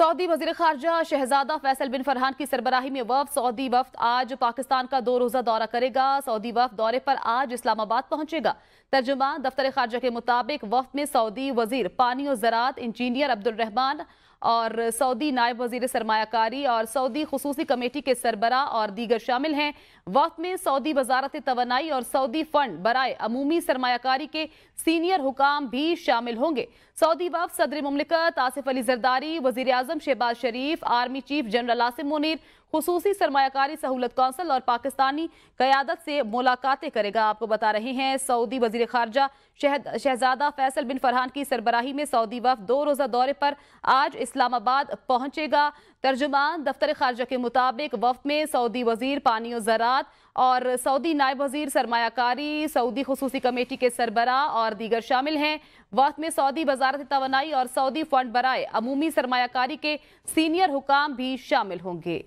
Saudi वजी खारजा शहजादा फैसल बिन फरहान की सरबराही में वफ सऊदी वफ्त आज पाकिस्तान का दो रोज़ा दौरा करेगा सऊदी वफ्त दौरे पर आज इस्लामाबाद पहुंचेगा तर्जुमा दफ्तर खारजा के मुताबिक वफ्त में सऊदी वजीर पानी और ज़रात इंजीनियर अब्दुलरहमान और सऊदी नायब वजीर सरमाकारी और सऊदी खसूसी कमेटी के सरबरा और दीगर शामिल हैं वक्त में सऊदी वजारत तोनाई और सऊदी फंड बरए अमूमी सरमाकारी के सीनियर हुकाम भी शामिल होंगे सऊदी वफ सदर ममलिकत आसिफ अली जरदारी वजीर अजम Shahbaz Sharif army chief general Asim Munir खसूसी सरमाकारी सहूलत कौंसल और पाकिस्तानी क्यादत से मुलाकातें करेगा आपको बता रहे हैं सऊदी वजीर खारजा शहजादा फैसल बिन फरहान की सरबराही में सऊदी वफ दो रोज़ा दौरे पर आज इस्लामाबाद पहुंचेगा तर्जुमान दफ्तर खारजा के मुताबिक वफ में सऊदी वजीर पानी और ज़रात और सऊदी नायब वजीर सरमाकारी सऊदी खसूसी कमेटी के सरबरा और दीगर शामिल हैं वक्त में सऊदी वजारत तोनाई और सऊदी फंड बरए अमूमी सरमाकारी के सीनियर हुकाम भी शामिल होंगे